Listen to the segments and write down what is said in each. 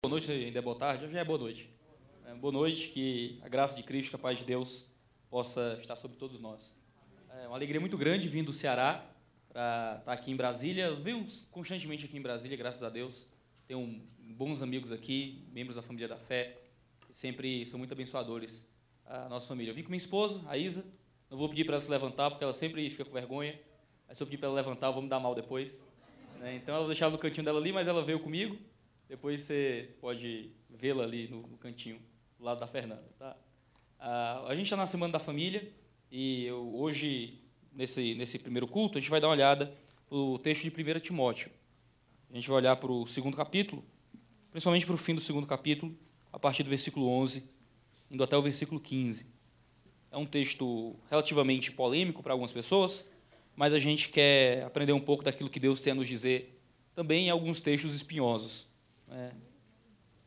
Boa noite, ainda é boa tarde, já é boa noite. É, boa noite, que a graça de Cristo, a paz de Deus, possa estar sobre todos nós. É uma alegria muito grande vindo do Ceará para estar tá aqui em Brasília. Eu venho constantemente aqui em Brasília, graças a Deus. Tenho bons amigos aqui, membros da família da fé, que sempre são muito abençoadores a nossa família. Eu vim com minha esposa, a Isa. Não vou pedir para ela se levantar, porque ela sempre fica com vergonha. Mas se eu pedir para ela levantar, eu vou me dar mal depois. Né? Então ela deixava no cantinho dela ali, mas ela veio comigo. Depois você pode vê-la ali no, no, cantinho, do lado da Fernanda. Tá? Ah, a gente está na Semana da Família e eu, hoje, nesse, nesse primeiro culto, a gente vai dar uma olhada no texto de 1 Timóteo. A gente vai olhar para o segundo capítulo, principalmente para o fim do segundo capítulo, a partir do versículo 11, indo até o versículo 15. É um texto relativamente polêmico para algumas pessoas, mas a gente quer aprender um pouco daquilo que Deus tem a nos dizer também em alguns textos espinhosos. É.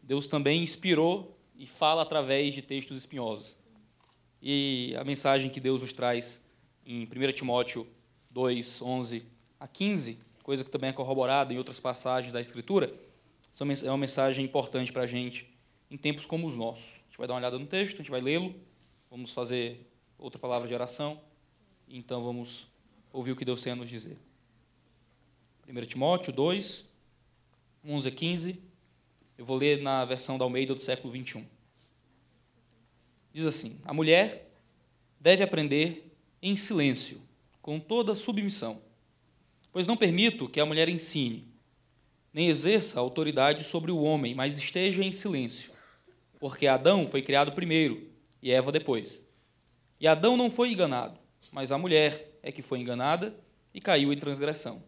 Deus também inspirou e fala através de textos espinhosos. E a mensagem que Deus nos traz em 1 Timóteo 2, 11 a 15, coisa que também é corroborada em outras passagens da Escritura, é uma mensagem importante para a gente em tempos como os nossos. A gente vai dar uma olhada no texto, a gente vai lê-lo, vamos fazer outra palavra de oração, então vamos ouvir o que Deus tem a nos dizer. 1 Timóteo 2, 11 a 15. Eu vou ler na versão da Almeida do século 21. Diz assim: A mulher deve aprender em silêncio, com toda submissão, pois não permito que a mulher ensine, nem exerça autoridade sobre o homem, mas esteja em silêncio, porque Adão foi criado primeiro e Eva depois. E Adão não foi enganado, mas a mulher é que foi enganada e caiu em transgressão.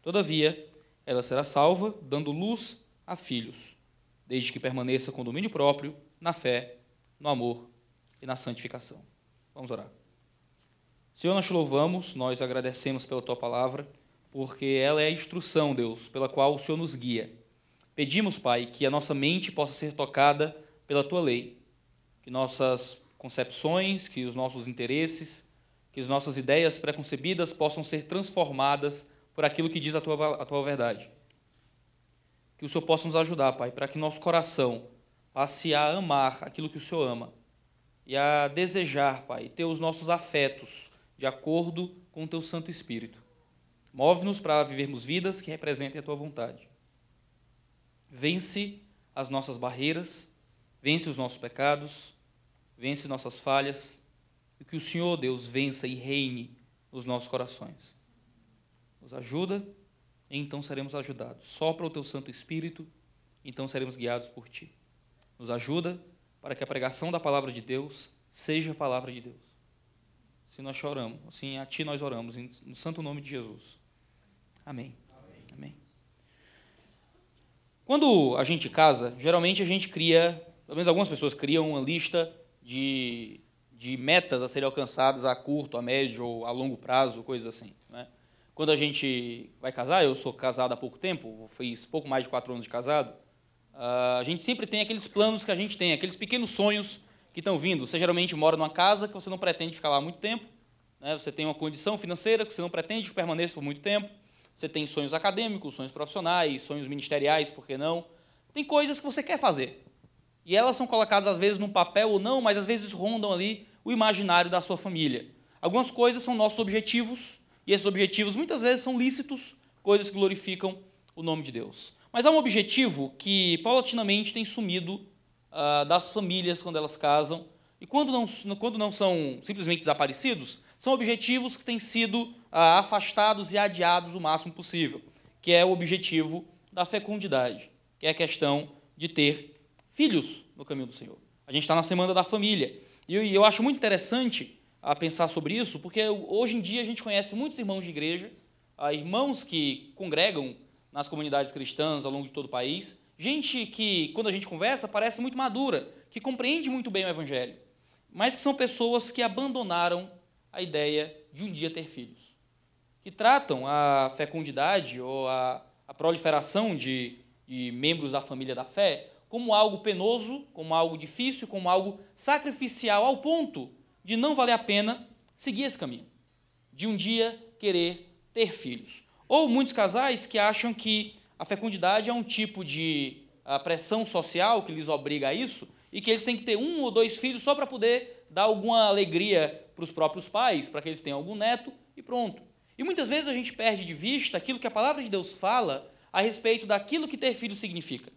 Todavia, ela será salva, dando luz a filhos desde que permaneça com domínio próprio, na fé, no amor e na santificação. Vamos orar. Senhor, nós te louvamos, nós agradecemos pela tua palavra, porque ela é a instrução, Deus, pela qual o Senhor nos guia. Pedimos, Pai, que a nossa mente possa ser tocada pela tua lei, que nossas concepções, que os nossos interesses, que as nossas ideias preconcebidas possam ser transformadas por aquilo que diz a tua, a tua verdade que o Senhor possa nos ajudar, Pai, para que nosso coração passe a amar aquilo que o Senhor ama e a desejar, Pai, ter os nossos afetos de acordo com o Teu Santo Espírito. Move-nos para vivermos vidas que representem a Tua vontade. Vence as nossas barreiras, vence os nossos pecados, vence nossas falhas, e que o Senhor, Deus, vença e reine nos nossos corações. Nos ajuda então seremos ajudados. Sopra o teu Santo Espírito, então seremos guiados por ti. Nos ajuda para que a pregação da palavra de Deus seja a palavra de Deus. Se nós choramos, assim a ti nós oramos, no santo nome de Jesus. Amém. Amém. Amém. Quando a gente casa, geralmente a gente cria, pelo menos algumas pessoas criam uma lista de, de metas a serem alcançadas a curto, a médio ou a longo prazo, coisas assim. Né? quando a gente vai casar, eu sou casado há pouco tempo, fiz pouco mais de quatro anos de casado, ah, a gente sempre tem aqueles planos que a gente tem, aqueles pequenos sonhos que estão vindo. Você geralmente mora numa casa que você não pretende ficar lá muito tempo, né? você tem uma condição financeira que você não pretende que permaneça por muito tempo, você tem sonhos acadêmicos, sonhos profissionais, sonhos ministeriais, por que não? Tem coisas que você quer fazer. E elas são colocadas às vezes num papel ou não, mas às vezes rondam ali o imaginário da sua família. Algumas coisas são nossos objetivos, e esses objetivos muitas vezes são lícitos, coisas que glorificam o nome de Deus. Mas há um objetivo que paulatinamente tem sumido uh, das famílias quando elas casam. E quando não, quando não são simplesmente desaparecidos, são objetivos que têm sido uh, afastados e adiados o máximo possível, que é o objetivo da fecundidade, que é a questão de ter filhos no caminho do Senhor. A gente está na semana da família. E eu, eu acho muito interessante a pensar sobre isso, porque hoje em dia a gente conhece muitos irmãos de igreja, ah, irmãos que congregam nas comunidades cristãs ao longo de todo o país, gente que, quando a gente conversa, parece muito madura, que compreende muito bem o evangelho, mas que são pessoas que abandonaram a ideia de um dia ter filhos, que tratam a fecundidade ou a, a proliferação de, de membros da família da fé como algo penoso, como algo difícil, como algo sacrificial, ao ponto de não valer a pena seguir esse caminho, de um dia querer ter filhos. Ou muitos casais que acham que a fecundidade é um tipo de pressão social que lhes obriga a isso e que eles têm que ter um ou dois filhos só para poder dar alguma alegria para os próprios pais, para que eles tenham algum neto e pronto. E muitas vezes a gente perde de vista aquilo que a palavra de Deus fala a respeito daquilo que ter filho significa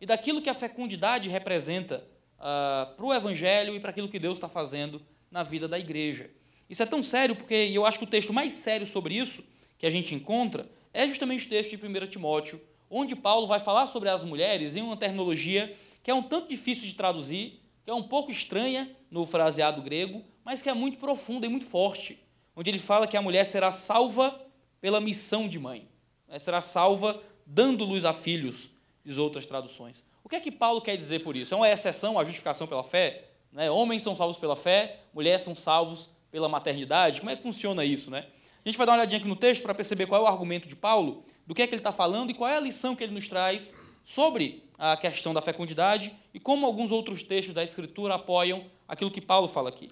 e daquilo que a fecundidade representa uh, ah, para o Evangelho e para aquilo que Deus está fazendo na vida da igreja. Isso é tão sério porque eu acho que o texto mais sério sobre isso que a gente encontra é justamente o texto de 1 Timóteo, onde Paulo vai falar sobre as mulheres em uma terminologia que é um tanto difícil de traduzir, que é um pouco estranha no fraseado grego, mas que é muito profunda e muito forte, onde ele fala que a mulher será salva pela missão de mãe, né? será salva dando luz a filhos, diz outras traduções. O que é que Paulo quer dizer por isso? É uma exceção à justificação pela fé? Né? Homens são salvos pela fé, mulheres são salvos pela maternidade. Como é que funciona isso? Né? A gente vai dar uma olhadinha aqui no texto para perceber qual é o argumento de Paulo, do que é que ele está falando e qual é a lição que ele nos traz sobre a questão da fecundidade e como alguns outros textos da Escritura apoiam aquilo que Paulo fala aqui.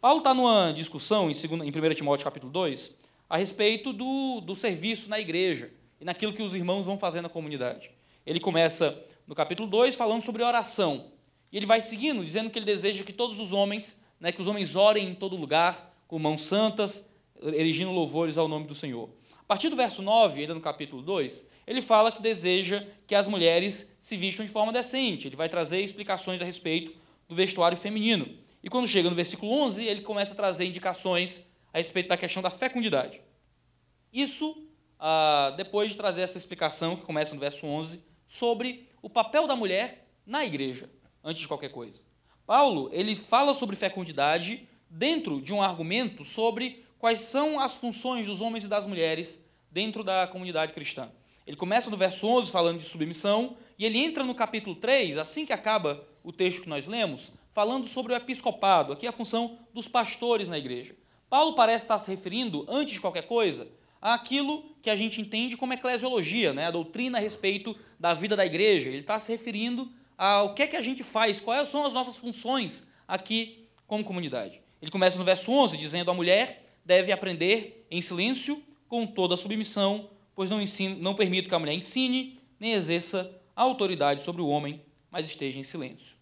Paulo está numa discussão em, 2, em 1 Timóteo capítulo 2 a respeito do, do serviço na igreja e naquilo que os irmãos vão fazer na comunidade. Ele começa no capítulo 2 falando sobre oração. E ele vai seguindo, dizendo que ele deseja que todos os homens, né, que os homens orem em todo lugar, com mãos santas, erigindo louvores ao nome do Senhor. A partir do verso 9, ainda no capítulo 2, ele fala que deseja que as mulheres se vistam de forma decente. Ele vai trazer explicações a respeito do vestuário feminino. E quando chega no versículo 11, ele começa a trazer indicações a respeito da questão da fecundidade. Isso, ah, depois de trazer essa explicação, que começa no verso 11, sobre o papel da mulher na igreja antes de qualquer coisa. Paulo, ele fala sobre fecundidade dentro de um argumento sobre quais são as funções dos homens e das mulheres dentro da comunidade cristã. Ele começa no verso 11 falando de submissão e ele entra no capítulo 3, assim que acaba o texto que nós lemos, falando sobre o episcopado, aqui é a função dos pastores na igreja. Paulo parece estar se referindo, antes de qualquer coisa, àquilo que a gente entende como eclesiologia, né? a doutrina a respeito da vida da igreja. Ele está se referindo ah, o que é que a gente faz, quais são as nossas funções aqui como comunidade. Ele começa no verso 11, dizendo: A mulher deve aprender em silêncio, com toda a submissão, pois não, ensino, não permito que a mulher ensine, nem exerça a autoridade sobre o homem, mas esteja em silêncio.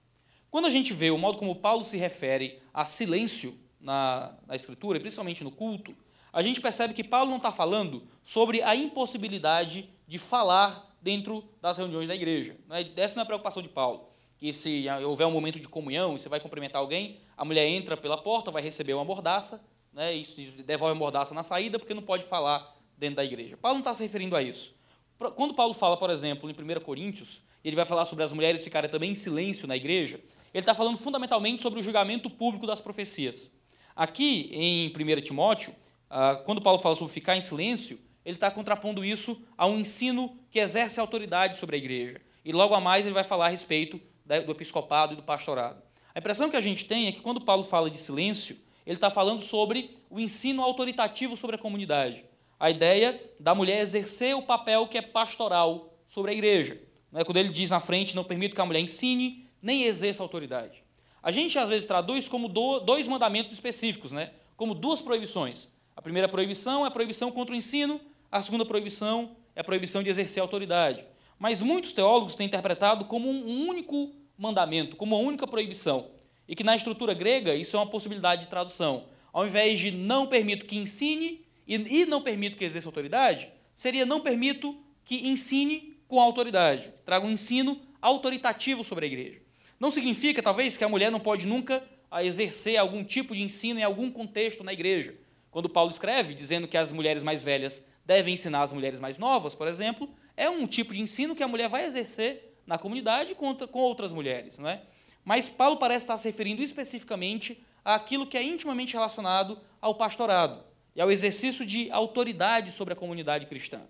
Quando a gente vê o modo como Paulo se refere a silêncio na, na Escritura, principalmente no culto, a gente percebe que Paulo não está falando sobre a impossibilidade de falar dentro das reuniões da igreja. Né? Essa não é a preocupação de Paulo, que se houver um momento de comunhão e você vai cumprimentar alguém, a mulher entra pela porta, vai receber uma mordaça, né, e devolve a mordaça na saída, porque não pode falar dentro da igreja. Paulo não está se referindo a isso. Quando Paulo fala, por exemplo, em 1 Coríntios, ele vai falar sobre as mulheres ficarem também em silêncio na igreja, ele está falando fundamentalmente sobre o julgamento público das profecias. Aqui, em 1 Timóteo, ah, quando Paulo fala sobre ficar em silêncio, ele está contrapondo isso a um ensino que exerce autoridade sobre a igreja. E logo a mais ele vai falar a respeito do episcopado e do pastorado. A impressão que a gente tem é que quando Paulo fala de silêncio, ele está falando sobre o ensino autoritativo sobre a comunidade. A ideia da mulher exercer o papel que é pastoral sobre a igreja. É quando ele diz na frente, não permito que a mulher ensine nem exerça autoridade. A gente às vezes traduz como dois mandamentos específicos, né? como duas proibições primeira proibição é a proibição contra o ensino, a segunda proibição é a proibição de exercer autoridade. Mas muitos teólogos têm interpretado como um único mandamento, como uma única proibição. E que na estrutura grega isso é uma possibilidade de tradução. Ao invés de não permito que ensine e, não permito que exerça autoridade, seria não permito que ensine com autoridade. Traga um ensino autoritativo sobre a igreja. Não significa, talvez, que a mulher não pode nunca exercer algum tipo de ensino em algum contexto na igreja. Quando Paulo escreve dizendo que as mulheres mais velhas devem ensinar as mulheres mais novas, por exemplo, é um tipo de ensino que a mulher vai exercer na comunidade com outras mulheres, não é? Mas Paulo parece estar se referindo especificamente àquilo que é intimamente relacionado ao pastorado e ao exercício de autoridade sobre a comunidade cristã.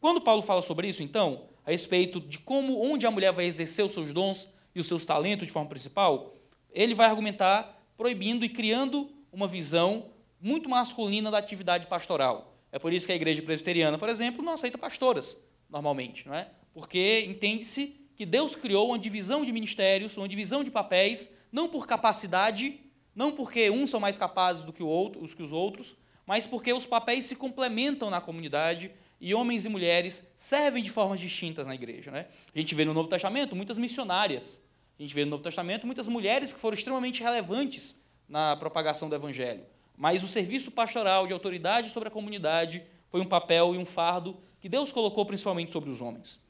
Quando Paulo fala sobre isso, então, a respeito de como, onde a mulher vai exercer os seus dons e os seus talentos de forma principal, ele vai argumentar proibindo e criando uma visão muito masculina da atividade pastoral. É por isso que a igreja presbiteriana, por exemplo, não aceita pastoras, normalmente, não é? Porque entende-se que Deus criou uma divisão de ministérios, uma divisão de papéis, não por capacidade, não porque uns são mais capazes do que, o outro, os, que os outros, mas porque os papéis se complementam na comunidade e homens e mulheres servem de formas distintas na igreja. Né? A gente vê no Novo Testamento muitas missionárias, a gente vê no Novo Testamento muitas mulheres que foram extremamente relevantes na propagação do Evangelho. Mas o serviço pastoral de autoridade sobre a comunidade foi um papel e um fardo que Deus colocou principalmente sobre os homens.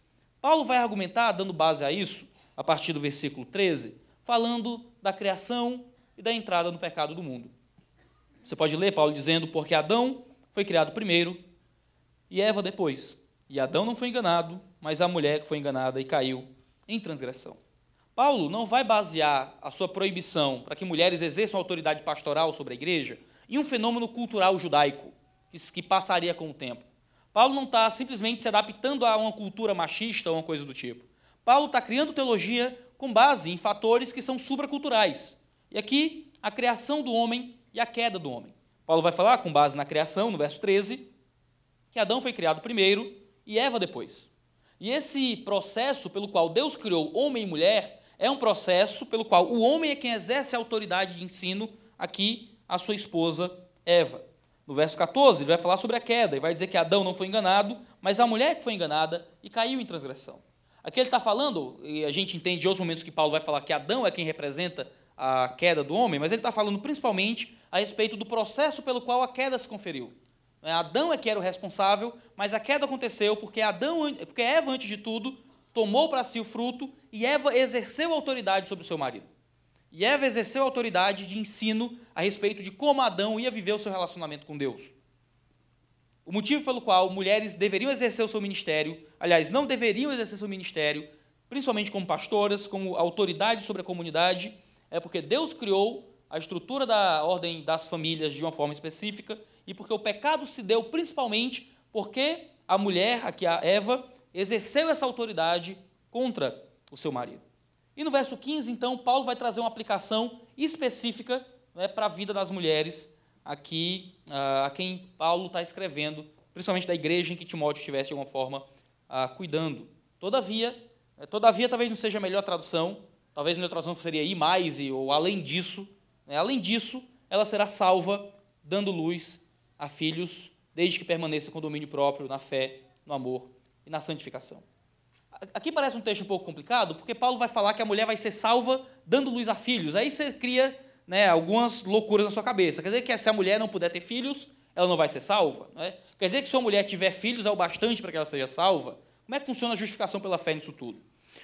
Paulo vai argumentar, dando base a isso, a partir do versículo 13, falando da criação e da entrada no pecado do mundo. Você pode ler Paulo dizendo: Porque Adão foi criado primeiro e Eva depois. E Adão não foi enganado, mas a mulher que foi enganada e caiu em transgressão. Paulo não vai basear a sua proibição para que mulheres exerçam autoridade pastoral sobre a igreja e um fenômeno cultural judaico que passaria com o tempo. Paulo não está simplesmente se adaptando a uma cultura machista ou uma coisa do tipo. Paulo está criando teologia com base em fatores que são supraculturais. E aqui, a criação do homem e a queda do homem. Paulo vai falar, com base na criação, no verso 13, que Adão foi criado primeiro e Eva depois. E esse processo pelo qual Deus criou homem e mulher é um processo pelo qual o homem é quem exerce a autoridade de ensino aqui a sua esposa Eva. No verso 14, ele vai falar sobre a queda e vai dizer que Adão não foi enganado, mas a mulher que foi enganada e caiu em transgressão. Aqui ele está falando, e a gente entende em outros momentos que Paulo vai falar que Adão é quem representa a queda do homem, mas ele está falando principalmente a respeito do processo pelo qual a queda se conferiu. É, Adão é que era o responsável, mas a queda aconteceu porque Adão, porque Eva, antes de tudo, tomou para si o fruto e Eva exerceu autoridade sobre o seu marido e Eva exerceu autoridade de ensino a respeito de como Adão ia viver o seu relacionamento com Deus. O motivo pelo qual mulheres deveriam exercer o seu ministério, aliás, não deveriam exercer seu ministério, principalmente como pastoras, como autoridade sobre a comunidade, é porque Deus criou a estrutura da ordem das famílias de uma forma específica e porque o pecado se deu principalmente porque a mulher, aqui é a Eva, exerceu essa autoridade contra o seu marido. E no verso 15, então, Paulo vai trazer uma aplicação específica né, para a vida das mulheres aqui uh, a quem Paulo está escrevendo, principalmente da igreja em que Timóteo estivesse de alguma forma uh, cuidando. Todavia, né, todavia talvez não seja a melhor tradução, talvez a melhor tradução seria e mais e, ou além disso. Né, além disso, ela será salva dando luz a filhos, desde que permaneça com domínio próprio na fé, no amor e na santificação. Aqui parece um texto um pouco complicado, porque Paulo vai falar que a mulher vai ser salva dando luz a filhos. Aí você cria né, algumas loucuras na sua cabeça. Quer dizer que se a mulher não puder ter filhos, ela não vai ser salva? Né? Quer dizer que se a mulher tiver filhos é o bastante para que ela seja salva? Como é que funciona a justificação pela fé nisso tudo?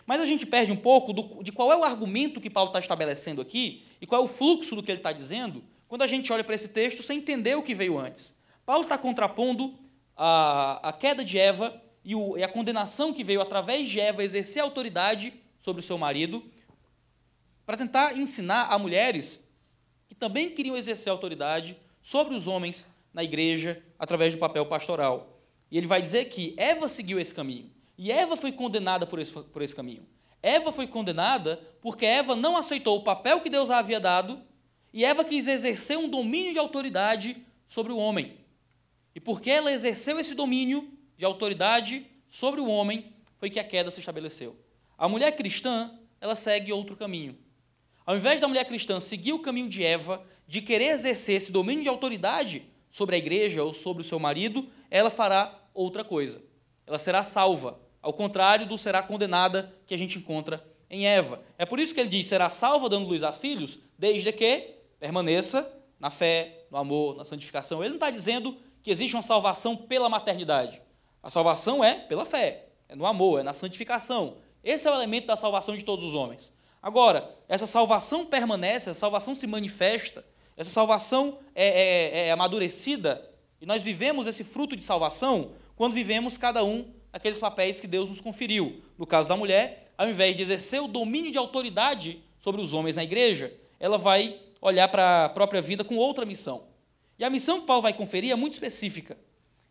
Mas a gente perde um pouco do, de qual é o argumento que Paulo está estabelecendo aqui e qual é o fluxo do que ele está dizendo quando a gente olha para esse texto sem entender o que veio antes. Paulo está contrapondo a, a queda de Eva e, o, e a condenação que veio através de Eva exercer autoridade sobre o seu marido, para tentar ensinar a mulheres que também queriam exercer autoridade sobre os homens na igreja através do papel pastoral. E ele vai dizer que Eva seguiu esse caminho. E Eva foi condenada por esse, por esse caminho. Eva foi condenada porque Eva não aceitou o papel que Deus havia dado e Eva quis exercer um domínio de autoridade sobre o homem. E porque ela exerceu esse domínio, de autoridade sobre o homem foi que a queda se estabeleceu. A mulher cristã, ela segue outro caminho. Ao invés da mulher cristã seguir o caminho de Eva, de querer exercer esse domínio de autoridade sobre a igreja ou sobre o seu marido, ela fará outra coisa. Ela será salva, ao contrário do será condenada que a gente encontra em Eva. É por isso que ele diz: será salva dando luz a filhos, desde que permaneça na fé, no amor, na santificação. Ele não está dizendo que existe uma salvação pela maternidade. A salvação é pela fé, é no amor, é na santificação. Esse é o elemento da salvação de todos os homens. Agora, essa salvação permanece, essa salvação se manifesta, essa salvação é, é, é, é amadurecida, e nós vivemos esse fruto de salvação quando vivemos cada um aqueles papéis que Deus nos conferiu. No caso da mulher, ao invés de exercer o domínio de autoridade sobre os homens na igreja, ela vai olhar para a própria vida com outra missão. E a missão que Paulo vai conferir é muito específica.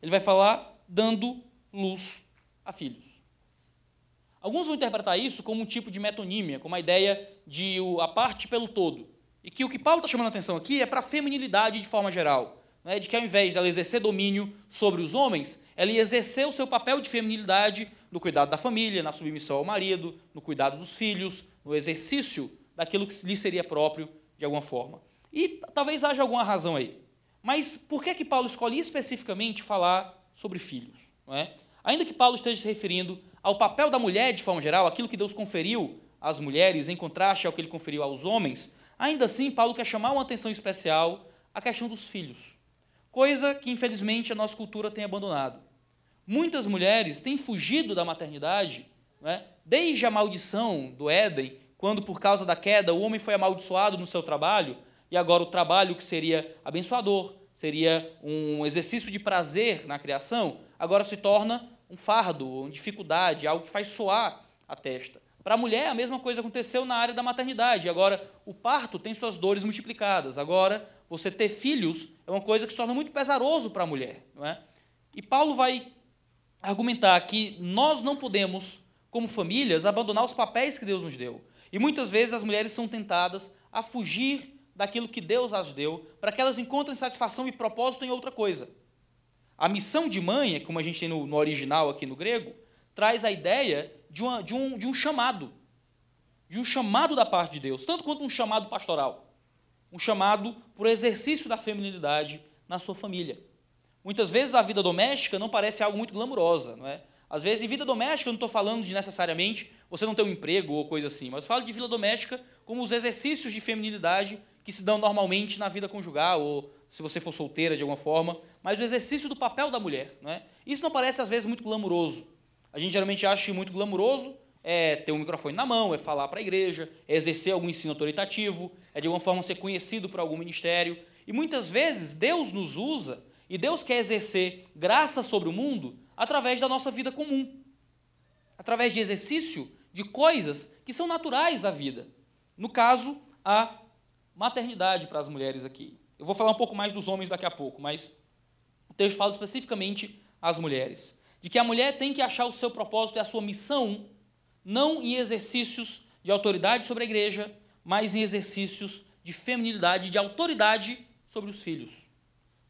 Ele vai falar dando luz a filhos. Alguns vão interpretar isso como um tipo de metonímia, como a ideia de a parte pelo todo. E que o que Paulo está chamando a atenção aqui é para a feminilidade de forma geral. Né? De que ao invés dela exercer domínio sobre os homens, ela exercer o seu papel de feminilidade no cuidado da família, na submissão ao marido, no cuidado dos filhos, no exercício daquilo que lhe seria próprio de alguma forma. E talvez haja alguma razão aí. Mas por que, que Paulo escolhe especificamente falar sobre filhos. É? Ainda que Paulo esteja se referindo ao papel da mulher de forma geral, aquilo que Deus conferiu às mulheres, em contraste ao que ele conferiu aos homens, ainda assim Paulo quer chamar uma atenção especial à questão dos filhos, coisa que infelizmente a nossa cultura tem abandonado. Muitas mulheres têm fugido da maternidade é? desde a maldição do Éden, quando por causa da queda o homem foi amaldiçoado no seu trabalho, e agora o trabalho que seria abençoador, seria um exercício de prazer na criação, agora se torna um fardo, uma dificuldade, algo que faz soar a testa. Para a mulher, a mesma coisa aconteceu na área da maternidade. Agora, o parto tem suas dores multiplicadas. Agora, você ter filhos é uma coisa que se torna muito pesaroso para a mulher. Não é? E Paulo vai argumentar que nós não podemos, como famílias, abandonar os papéis que Deus nos deu. E muitas vezes as mulheres são tentadas a fugir daquilo que Deus as deu, para que elas encontrem satisfação e propósito em outra coisa. A missão de mãe, é como a gente tem no, no original aqui no grego, traz a ideia de, uma, de, um, de um chamado, de um chamado da parte de Deus, tanto quanto um chamado pastoral, um chamado por exercício da feminilidade na sua família. Muitas vezes a vida doméstica não parece algo muito glamurosa, não é? Às vezes, em vida doméstica, eu não estou falando de necessariamente você não ter um emprego ou coisa assim, mas falo de vida doméstica como os exercícios de feminilidade que se dão normalmente na vida conjugal, ou se você for solteira de alguma forma, mas o exercício do papel da mulher. Né? Isso não parece, às vezes, muito glamouroso. A gente geralmente acha que muito glamouroso é ter um microfone na mão, é falar para a igreja, é exercer algum ensino autoritativo, é de alguma forma ser conhecido por algum ministério. E muitas vezes Deus nos usa e Deus quer exercer graça sobre o mundo através da nossa vida comum, através de exercício de coisas que são naturais à vida. No caso, a maternidade para as mulheres aqui. Eu vou falar um pouco mais dos homens daqui a pouco, mas o texto fala especificamente às mulheres. De que a mulher tem que achar o seu propósito e a sua missão, não em exercícios de autoridade sobre a igreja, mas em exercícios de feminilidade, de autoridade sobre os filhos.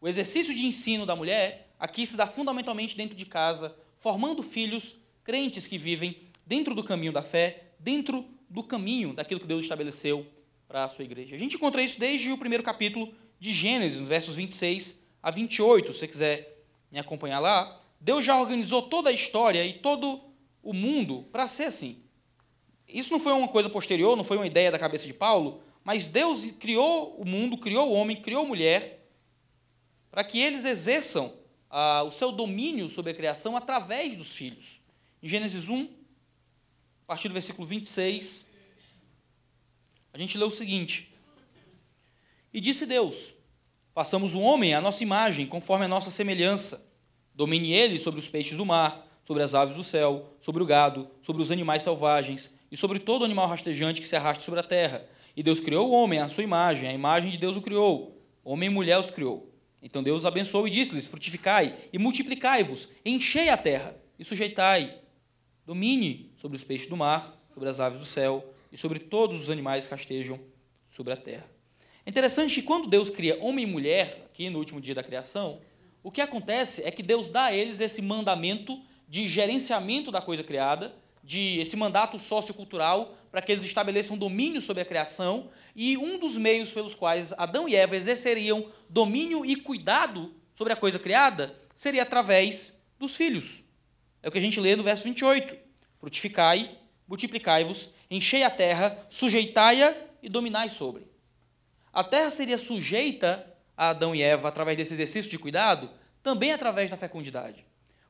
O exercício de ensino da mulher aqui se dá fundamentalmente dentro de casa, formando filhos crentes que vivem dentro do caminho da fé, dentro do caminho daquilo que Deus estabeleceu para a sua igreja. A gente encontra isso desde o primeiro capítulo de Gênesis, nos versos 26 a 28. Se você quiser me acompanhar lá, Deus já organizou toda a história e todo o mundo para ser assim. Isso não foi uma coisa posterior, não foi uma ideia da cabeça de Paulo, mas Deus criou o mundo, criou o homem, criou a mulher, para que eles exerçam ah, o seu domínio sobre a criação através dos filhos. Em Gênesis 1, a partir do versículo 26, gente lê o seguinte: E disse Deus: Façamos o homem à nossa imagem, conforme a nossa semelhança. Domine ele sobre os peixes do mar, sobre as aves do céu, sobre o gado, sobre os animais selvagens e sobre todo animal rastejante que se arraste sobre a terra. E Deus criou o homem à sua imagem, a imagem de Deus o criou. Homem e mulher os criou. Então Deus os abençoou e disse-lhes: Frutificai e multiplicai-vos, enchei a terra e sujeitai. Domine sobre os peixes do mar, sobre as aves do céu, e sobre todos os animais que estejam sobre a terra. É interessante que quando Deus cria homem e mulher, aqui no último dia da criação, o que acontece é que Deus dá a eles esse mandamento de gerenciamento da coisa criada, de esse mandato sociocultural para que eles estabeleçam domínio sobre a criação e um dos meios pelos quais Adão e Eva exerceriam domínio e cuidado sobre a coisa criada seria através dos filhos. É o que a gente lê no verso 28. Frutificai, multiplicai-vos Enchei a terra, sujeitai-a e dominai sobre. A terra seria sujeita a Adão e Eva através desse exercício de cuidado, também através da fecundidade.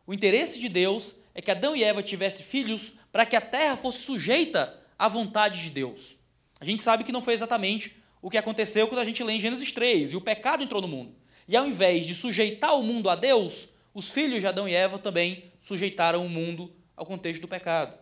O interesse de Deus é que Adão e Eva tivessem filhos para que a terra fosse sujeita à vontade de Deus. A gente sabe que não foi exatamente o que aconteceu quando a gente lê em Gênesis 3, e o pecado entrou no mundo. E ao invés de sujeitar o mundo a Deus, os filhos de Adão e Eva também sujeitaram o mundo ao contexto do pecado.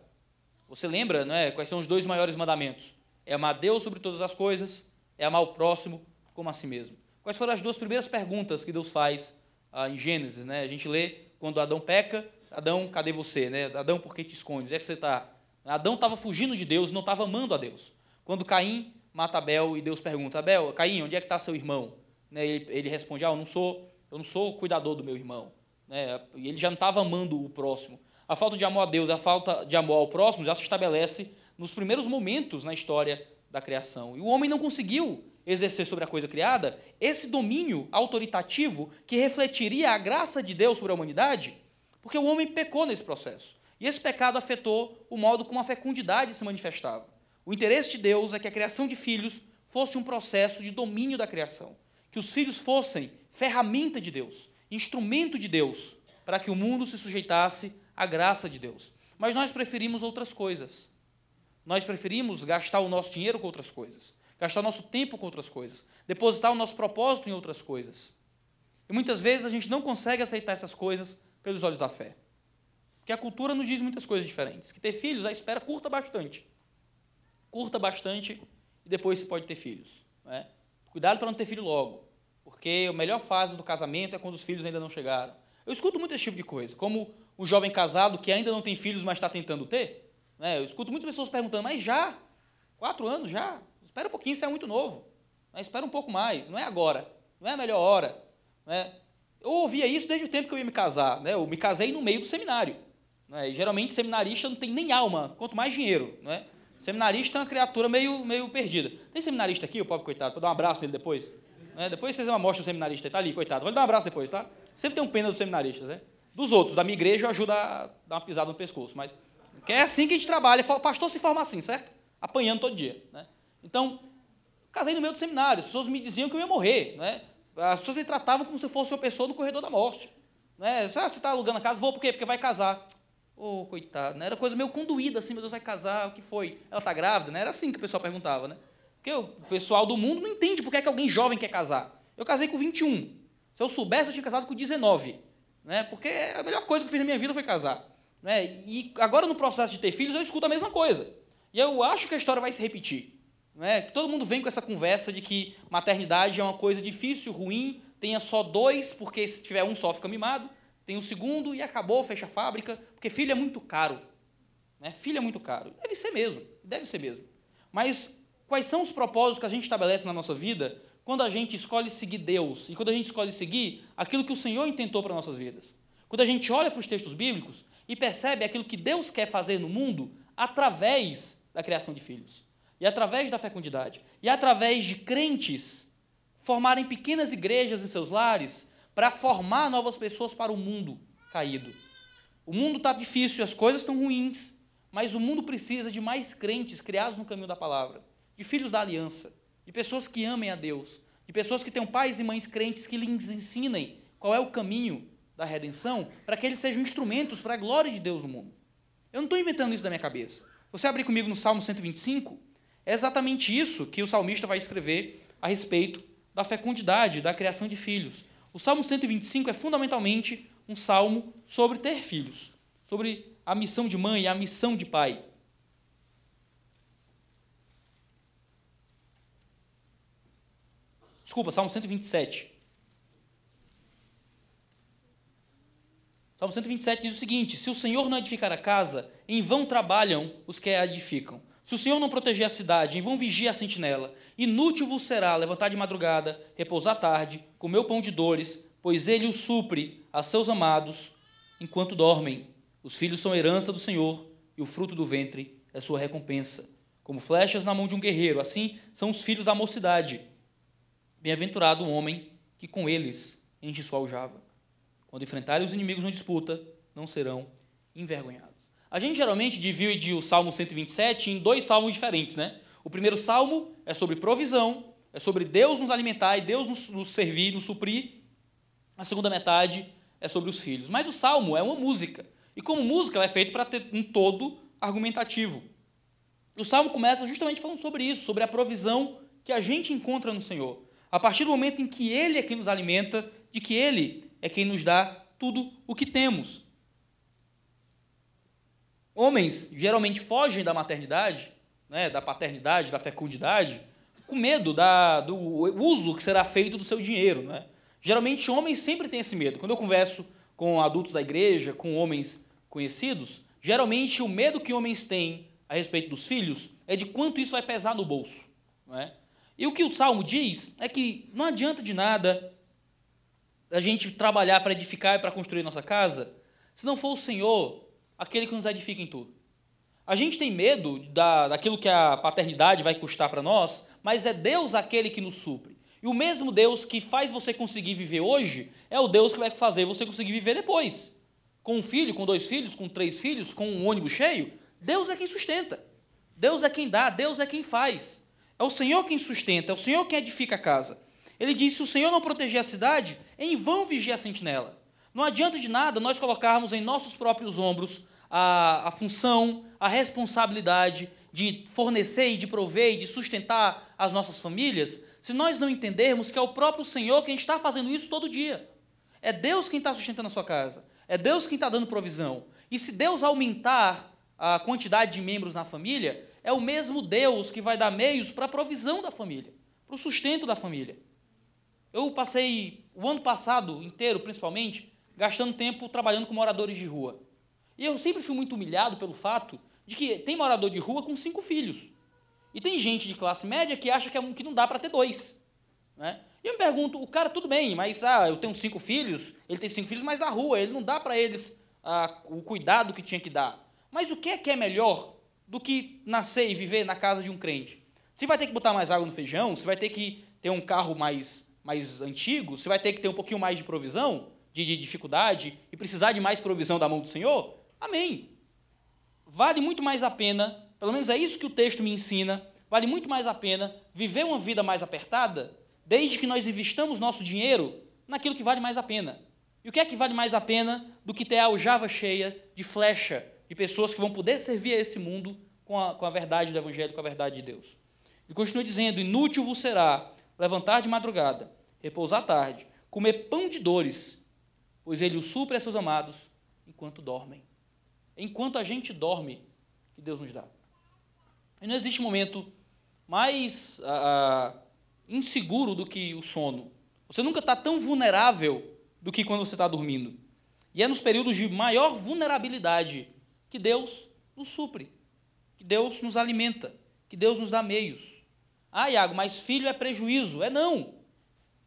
Você lembra é? quais são os dois maiores mandamentos? É amar Deus sobre todas as coisas, é amar o próximo como a si mesmo. Quais foram as duas primeiras perguntas que Deus faz ah, em Gênesis? Né? A gente lê quando Adão peca, Adão, cadê você? Né? Adão, por que te escondes? Onde é que você está? Adão estava fugindo de Deus, não estava amando a Deus. Quando Caim mata Abel e Deus pergunta, Abel, Caim, onde é que está seu irmão? Né? Ele, ele, responde, ah, eu não sou, eu não sou o cuidador do meu irmão. Né? E ele já não estava amando o próximo. A falta de amor a Deus, a falta de amor ao próximo já se estabelece nos primeiros momentos na história da criação. E o homem não conseguiu exercer sobre a coisa criada esse domínio autoritativo que refletiria a graça de Deus sobre a humanidade, porque o homem pecou nesse processo. E esse pecado afetou o modo como a fecundidade se manifestava. O interesse de Deus é que a criação de filhos fosse um processo de domínio da criação, que os filhos fossem ferramenta de Deus, instrumento de Deus, para que o mundo se sujeitasse a graça de Deus. Mas nós preferimos outras coisas. Nós preferimos gastar o nosso dinheiro com outras coisas, gastar o nosso tempo com outras coisas, depositar o nosso propósito em outras coisas. E muitas vezes a gente não consegue aceitar essas coisas pelos olhos da fé. Porque a cultura nos diz muitas coisas diferentes. Que ter filhos, a espera curta bastante. Curta bastante e depois se pode ter filhos. Né? Cuidado para não ter filho logo, porque a melhor fase do casamento é quando os filhos ainda não chegaram. Eu escuto muito esse tipo de coisa, como o jovem casado que ainda não tem filhos, mas está tentando ter? Né? Eu escuto muitas pessoas perguntando, mas já? Quatro anos já? Espera um pouquinho, você é muito novo. Né? Espera um pouco mais, não é agora, não é a melhor hora. Né? Eu ouvia isso desde o tempo que eu ia me casar. Né? Eu me casei no meio do seminário. Né? E, geralmente, seminarista não tem nem alma, quanto mais dinheiro. Né? Seminarista é uma criatura meio, meio perdida. Tem seminarista aqui, o pobre coitado, vou dar um abraço nele depois? Né? Depois vocês mostram o seminarista, está ali, coitado. Vou lhe dar um abraço depois, tá? Sempre tem um pena dos seminaristas, né? dos outros. Da minha igreja eu ajudo a dar uma pisada no pescoço, mas que é assim que a gente trabalha. Pastor se forma assim, certo? Apanhando todo dia. Né? Então, casei no meio do seminário, as pessoas me diziam que eu ia morrer. Né? As pessoas me tratavam como se eu fosse uma pessoa no corredor da morte. Né? Ah, você está alugando a casa? Vou, por quê? Porque vai casar. Ô, oh, coitado, né? Era coisa meio conduída, assim, meu Deus, vai casar, o que foi? Ela está grávida, né? Era assim que o pessoal perguntava, né? Porque o pessoal do mundo não entende por é que alguém jovem quer casar. Eu casei com 21. Se eu soubesse, eu tinha casado com 19. Né? Porque a melhor coisa que eu fiz na minha vida foi casar. Né? E agora, no processo de ter filhos, eu escuto a mesma coisa. E eu acho que a história vai se repetir. Né? Todo mundo vem com essa conversa de que maternidade é uma coisa difícil, ruim, tenha só dois, porque se tiver um só fica mimado, tem um segundo e acabou, fecha a fábrica, porque filho é muito caro. Né? Filho é muito caro. Deve ser mesmo, deve ser mesmo. Mas quais são os propósitos que a gente estabelece na nossa vida quando a gente escolhe seguir Deus e quando a gente escolhe seguir aquilo que o Senhor intentou para nossas vidas. Quando a gente olha para os textos bíblicos e percebe aquilo que Deus quer fazer no mundo através da criação de filhos, e através da fecundidade, e através de crentes formarem pequenas igrejas em seus lares para formar novas pessoas para o mundo caído. O mundo está difícil, as coisas estão ruins, mas o mundo precisa de mais crentes criados no caminho da palavra, de filhos da aliança de pessoas que amem a Deus, de pessoas que tenham pais e mães crentes que lhes ensinem qual é o caminho da redenção, para que eles sejam instrumentos para a glória de Deus no mundo. Eu não estou inventando isso da minha cabeça. Você abrir comigo no Salmo 125, é exatamente isso que o salmista vai escrever a respeito da fecundidade, da criação de filhos. O Salmo 125 é fundamentalmente um salmo sobre ter filhos, sobre a missão de mãe e a missão de pai. Desculpa, Salmo 127. Salmo 127 diz o seguinte: Se o Senhor não edificar a casa, em vão trabalham os que a edificam. Se o Senhor não proteger a cidade, em vão vigia a sentinela. Inútil vos será levantar de madrugada, repousar tarde, comer o pão de dores, pois ele o supre a seus amados enquanto dormem. Os filhos são herança do Senhor, e o fruto do ventre é sua recompensa. Como flechas na mão de um guerreiro, assim são os filhos da mocidade. Bem-aventurado o homem que com eles enche sua aljava. Quando enfrentarem os inimigos na disputa, não serão envergonhados. A gente geralmente divide o Salmo 127 em dois salmos diferentes, né? O primeiro salmo é sobre provisão, é sobre Deus nos alimentar e Deus nos, nos servir, nos suprir. A segunda metade é sobre os filhos. Mas o salmo é uma música. E como música, ela é feita para ter um todo argumentativo. O salmo começa justamente falando sobre isso, sobre a provisão que a gente encontra no Senhor. A partir do momento em que Ele é quem nos alimenta, de que Ele é quem nos dá tudo o que temos. Homens geralmente fogem da maternidade, né, da paternidade, da fecundidade, com medo da, do uso que será feito do seu dinheiro. Né? Geralmente, homens sempre têm esse medo. Quando eu converso com adultos da igreja, com homens conhecidos, geralmente o medo que homens têm a respeito dos filhos é de quanto isso vai pesar no bolso. Né? E o que o Salmo diz é que não adianta de nada a gente trabalhar para edificar e para construir nossa casa, se não for o Senhor aquele que nos edifica em tudo. A gente tem medo da, daquilo que a paternidade vai custar para nós, mas é Deus aquele que nos supre. E o mesmo Deus que faz você conseguir viver hoje é o Deus que vai fazer você conseguir viver depois. Com um filho, com dois filhos, com três filhos, com um ônibus cheio, Deus é quem sustenta. Deus é quem dá, Deus é quem faz. É o Senhor quem sustenta, é o Senhor quem edifica a casa. Ele diz: se o Senhor não proteger a cidade, em vão vigia a sentinela. Não adianta de nada nós colocarmos em nossos próprios ombros a, a função, a responsabilidade de fornecer e de prover e de sustentar as nossas famílias, se nós não entendermos que é o próprio Senhor quem está fazendo isso todo dia. É Deus quem está sustentando a sua casa. É Deus quem está dando provisão. E se Deus aumentar a quantidade de membros na família, é o mesmo Deus que vai dar meios para a provisão da família, para o sustento da família. Eu passei o ano passado inteiro, principalmente, gastando tempo trabalhando com moradores de rua. E eu sempre fui muito humilhado pelo fato de que tem morador de rua com cinco filhos. E tem gente de classe média que acha que, é um, que não dá para ter dois. Né? E eu me pergunto, o cara, tudo bem, mas ah, eu tenho cinco filhos, ele tem cinco filhos, mas na rua, ele não dá para eles ah, o cuidado que tinha que dar. Mas o que é que é melhor do que nascer e viver na casa de um crente. Você vai ter que botar mais água no feijão, você vai ter que ter um carro mais, mais antigo, você vai ter que ter um pouquinho mais de provisão, de, de dificuldade, e precisar de mais provisão da mão do Senhor? Amém. Vale muito mais a pena, pelo menos é isso que o texto me ensina, vale muito mais a pena viver uma vida mais apertada, desde que nós investamos nosso dinheiro naquilo que vale mais a pena. E o que é que vale mais a pena do que ter a aljava cheia de flecha de pessoas que vão poder servir a esse mundo com a, com a verdade do Evangelho, com a verdade de Deus. E continua dizendo: Inútil vos será levantar de madrugada, repousar à tarde, comer pão de dores, pois ele o supre a seus amados enquanto dormem. Enquanto a gente dorme, que Deus nos dá. E não existe momento mais ah, ah inseguro do que o sono. Você nunca está tão vulnerável do que quando você está dormindo. E é nos períodos de maior vulnerabilidade que Deus nos supre, que Deus nos alimenta, que Deus nos dá meios. Ah, Iago, mas filho é prejuízo. É não.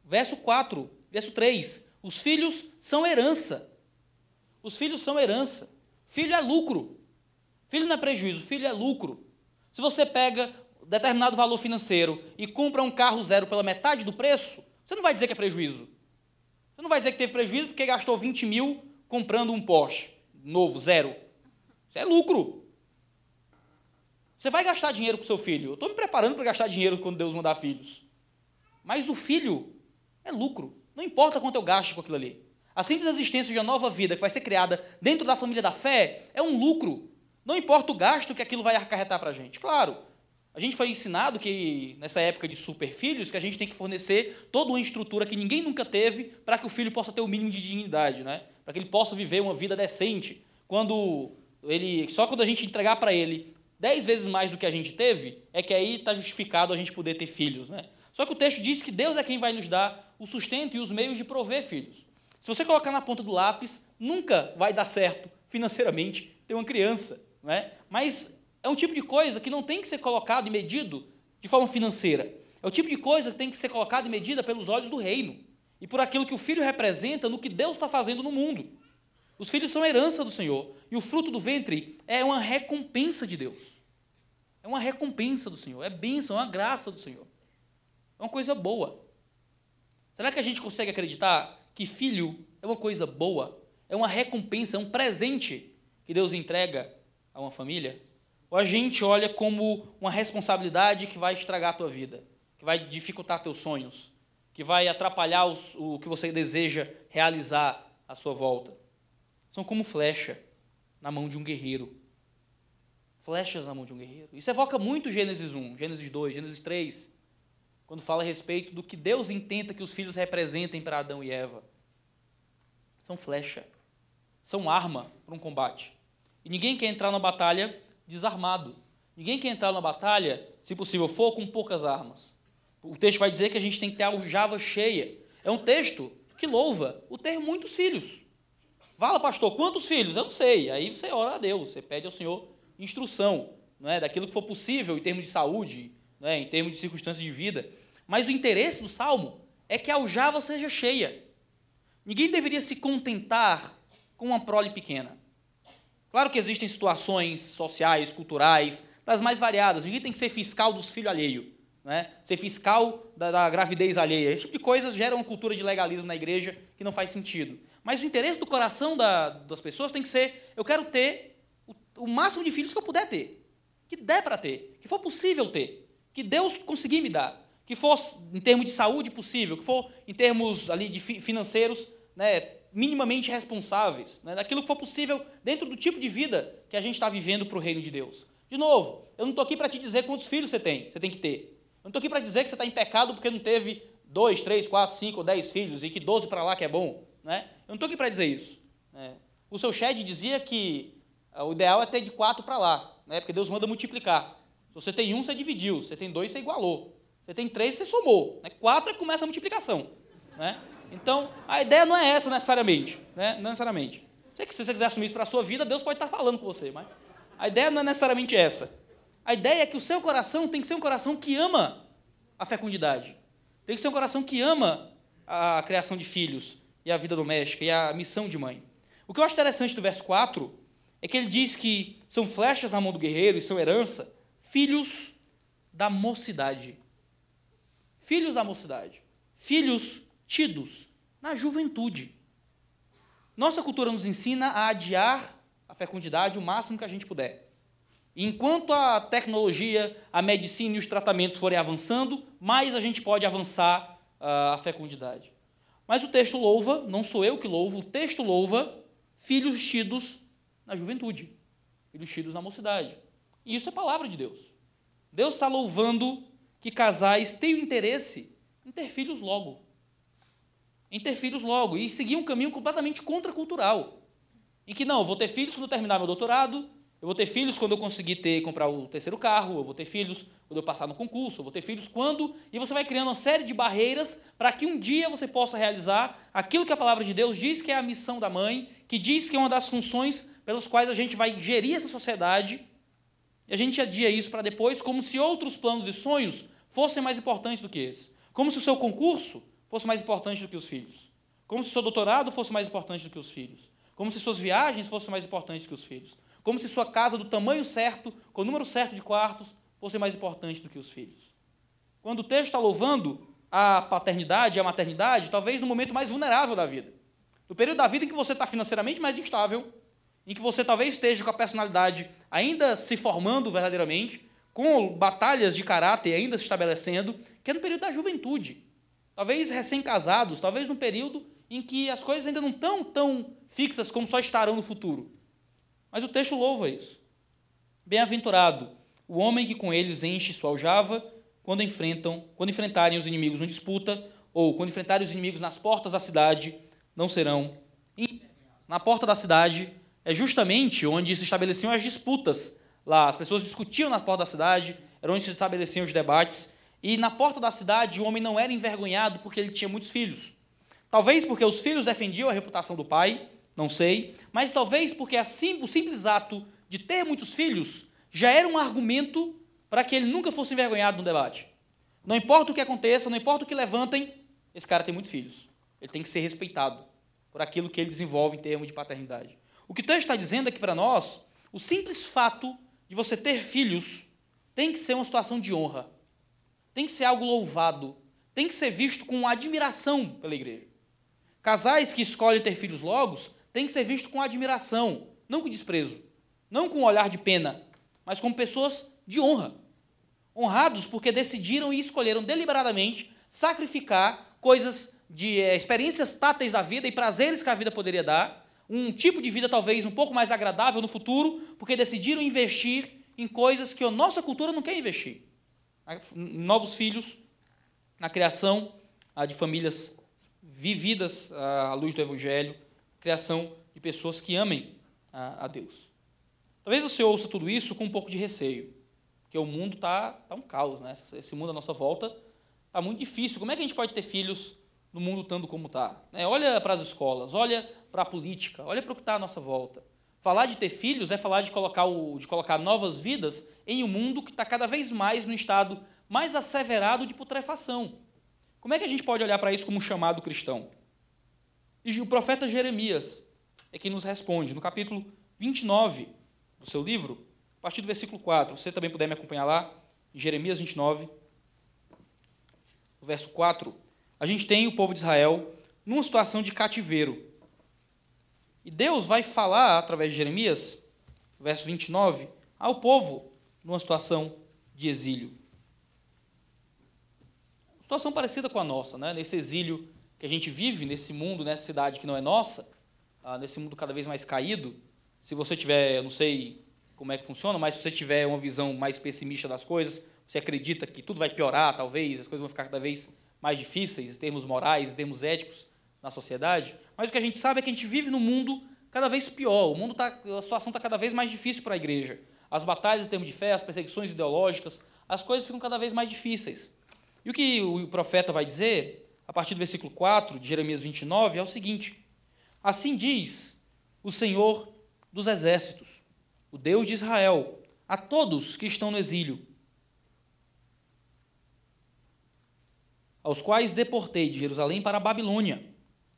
Verso 4, verso 3. Os filhos são herança. Os filhos são herança. Filho é lucro. Filho não é prejuízo, filho é lucro. Se você pega determinado valor financeiro e compra um carro zero pela metade do preço, você não vai dizer que é prejuízo. Você não vai dizer que teve prejuízo porque gastou 20 mil comprando um Porsche novo, zero. Isso é lucro. Você vai gastar dinheiro com seu filho. Eu estou me preparando para gastar dinheiro quando Deus mandar filhos. Mas o filho é lucro. Não importa quanto eu gasto com aquilo ali. A simples existência de uma nova vida que vai ser criada dentro da família da fé é um lucro. Não importa o gasto que aquilo vai acarretar para a gente. Claro, a gente foi ensinado que, nessa época de superfilhos, que a gente tem que fornecer toda uma estrutura que ninguém nunca teve para que o filho possa ter o mínimo de dignidade, né? para que ele possa viver uma vida decente. Quando ele só quando a gente entregar para ele dez vezes mais do que a gente teve, é que aí está justificado a gente poder ter filhos. Né? Só que o texto diz que Deus é quem vai nos dar o sustento e os meios de prover filhos. Se você colocar na ponta do lápis, nunca vai dar certo financeiramente ter uma criança. Né? Mas é um tipo de coisa que não tem que ser colocado e medido de forma financeira. É o tipo de coisa que tem que ser colocado e medida pelos olhos do reino e por aquilo que o filho representa no que Deus está fazendo no mundo. Os filhos são herança do Senhor. E o fruto do ventre é uma recompensa de Deus. É uma recompensa do Senhor. É bênção, é uma graça do Senhor. É uma coisa boa. Será que a gente consegue acreditar que filho é uma coisa boa? É uma recompensa, é um presente que Deus entrega a uma família? Ou a gente olha como uma responsabilidade que vai estragar a tua vida, que vai dificultar teus sonhos, que vai atrapalhar os, o que você deseja realizar à sua volta? são como flecha na mão de um guerreiro. Flechas na mão de um guerreiro. Isso evoca muito Gênesis 1, Gênesis 2, Gênesis 3, quando fala a respeito do que Deus intenta que os filhos representem para Adão e Eva. São flecha, são arma para um combate. E ninguém quer entrar na batalha desarmado. Ninguém quer entrar na batalha, se possível for, com poucas armas. O texto vai dizer que a gente tem que ter a aljava cheia. É um texto que louva o ter muitos filhos. Fala, pastor, quantos filhos? Eu não sei. Aí você ora a Deus, você pede ao Senhor instrução, não é? daquilo que for possível em termos de saúde, não é? em termos de circunstâncias de vida. Mas o interesse do salmo é que a aljava seja cheia. Ninguém deveria se contentar com uma prole pequena. Claro que existem situações sociais, culturais, das mais variadas. Ninguém tem que ser fiscal dos filhos alheios. né? ser fiscal da, da gravidez alheia. Esse tipo de coisas geram uma cultura de legalismo na igreja que não faz sentido. Mas o interesse do coração da, das pessoas tem que ser: eu quero ter o, o máximo de filhos que eu puder ter, que der para ter, que for possível ter, que Deus conseguir me dar, que fosse em termos de saúde possível, que for em termos ali de fi, financeiros, né, minimamente responsáveis, né, daquilo que for possível dentro do tipo de vida que a gente está vivendo para o reino de Deus. De novo, eu não estou aqui para te dizer quantos filhos você tem, você tem que ter. Eu não estou aqui para dizer que você está em pecado porque não teve dois, três, quatro, cinco ou dez filhos e que doze para lá que é bom. Né? Eu não estou aqui para dizer isso. Né? O seu Shed dizia que eh, o ideal é ter de quatro para lá, né? porque Deus manda multiplicar. Se você tem um, você dividiu. Se você tem dois, você igualou. Se você tem três, você somou. Né? Quatro é que começa a multiplicação. Né? Então, a ideia não é essa necessariamente. Né? Não é necessariamente. Sei que se você quiser assumir isso para a sua vida, Deus pode estar tá falando com você, mas a ideia não é necessariamente essa. A ideia é que o seu coração tem que ser um coração que ama a fecundidade. Tem que ser um coração que ama a criação de filhos e a vida doméstica e a missão de mãe. O que eu acho interessante do verso 4 é que ele diz que são flechas na mão do guerreiro e são herança, filhos da mocidade. Filhos da mocidade. Filhos tidos na juventude. Nossa cultura nos ensina a adiar a fecundidade o máximo que a gente puder. Enquanto a tecnologia, a medicina e os tratamentos forem avançando, mais a gente pode avançar ah, a fecundidade. Mas o texto louva, não sou eu que louvo, o texto louva filhos tidos na juventude, filhos tidos na mocidade. E isso é palavra de Deus. Deus está louvando que casais tenham interesse em ter filhos logo. Em ter filhos logo. E seguir um caminho completamente contracultural. Em que, não, vou ter filhos quando eu terminar meu doutorado, eu vou ter filhos quando eu conseguir ter, comprar o terceiro carro, eu vou ter filhos quando eu passar no concurso, eu vou ter filhos quando. E você vai criando uma série de barreiras para que um dia você possa realizar aquilo que a palavra de Deus diz que é a missão da mãe, que diz que é uma das funções pelas quais a gente vai gerir essa sociedade. E a gente adia isso para depois, como se outros planos e sonhos fossem mais importantes do que esse. Como se o seu concurso fosse mais importante do que os filhos. Como se o seu doutorado fosse mais importante do que os filhos. Como se suas viagens fossem mais importantes do que os filhos. Como se sua casa do tamanho certo, com o número certo de quartos, fosse mais importante do que os filhos. Quando o texto está louvando a paternidade e a maternidade, talvez no momento mais vulnerável da vida. No período da vida em que você está financeiramente mais instável, em que você talvez esteja com a personalidade ainda se formando verdadeiramente, com batalhas de caráter ainda se estabelecendo, que é no período da juventude. Talvez recém-casados, talvez num período em que as coisas ainda não estão tão fixas como só estarão no futuro. Mas o texto louva isso. Bem-aventurado o homem que com eles enche sua aljava quando enfrentam, quando enfrentarem os inimigos em disputa ou quando enfrentarem os inimigos nas portas da cidade, não serão na porta da cidade é justamente onde se estabeleciam as disputas. Lá as pessoas discutiam na porta da cidade, era onde se estabeleciam os debates. E na porta da cidade o homem não era envergonhado porque ele tinha muitos filhos. Talvez porque os filhos defendiam a reputação do pai, não sei, mas talvez porque o simples ato de ter muitos filhos já era um argumento para que ele nunca fosse envergonhado no debate. Não importa o que aconteça, não importa o que levantem, esse cara tem muitos filhos. Ele tem que ser respeitado por aquilo que ele desenvolve em termos de paternidade. O que o está dizendo aqui que, para nós, o simples fato de você ter filhos tem que ser uma situação de honra, tem que ser algo louvado, tem que ser visto com admiração pela igreja. Casais que escolhem ter filhos logo tem que ser visto com admiração, não com desprezo, não com um olhar de pena, mas como pessoas de honra. Honrados porque decidiram e escolheram deliberadamente sacrificar coisas de é, experiências táteis da vida e prazeres que a vida poderia dar, um tipo de vida talvez um pouco mais agradável no futuro, porque decidiram investir em coisas que a nossa cultura não quer investir. Novos filhos, na criação ah, de famílias vividas ah, à luz do Evangelho, criação de pessoas que amem a, a Deus. Talvez você ouça tudo isso com um pouco de receio, porque o mundo está tá um caos, né? Esse mundo à nossa volta está muito difícil. Como é que a gente pode ter filhos no mundo tanto como está? Né? Olha para as escolas, olha para a política, olha para o que está à nossa volta. Falar de ter filhos é falar de colocar, o, de colocar novas vidas em um mundo que está cada vez mais no estado mais asseverado de putrefação. Como é que a gente pode olhar para isso como um chamado cristão? E o profeta Jeremias é quem nos responde. No capítulo 29 do seu livro, a partir do versículo 4, você também puder me acompanhar lá, Jeremias 29, verso 4, a gente tem o povo de Israel numa situação de cativeiro. E Deus vai falar, através de Jeremias, verso 29, ao povo numa situação de exílio. Situação parecida com a nossa, né? nesse exílio que a gente vive nesse mundo, nessa cidade que não é nossa, tá? nesse mundo cada vez mais caído, se você tiver, eu não sei como é que funciona, mas se você tiver uma visão mais pessimista das coisas, você acredita que tudo vai piorar, talvez, as coisas vão ficar cada vez mais difíceis em termos morais, em termos éticos na sociedade, mas o que a gente sabe é que a gente vive num mundo cada vez pior, o mundo tá, a situação está cada vez mais difícil para a igreja. As batalhas em termos de fé, as perseguições ideológicas, as coisas ficam cada vez mais difíceis. E o que o profeta vai dizer a partir do versículo 4 de Jeremias 29, é o seguinte: Assim diz o Senhor dos exércitos, o Deus de Israel, a todos que estão no exílio, aos quais deportei de Jerusalém para a Babilônia: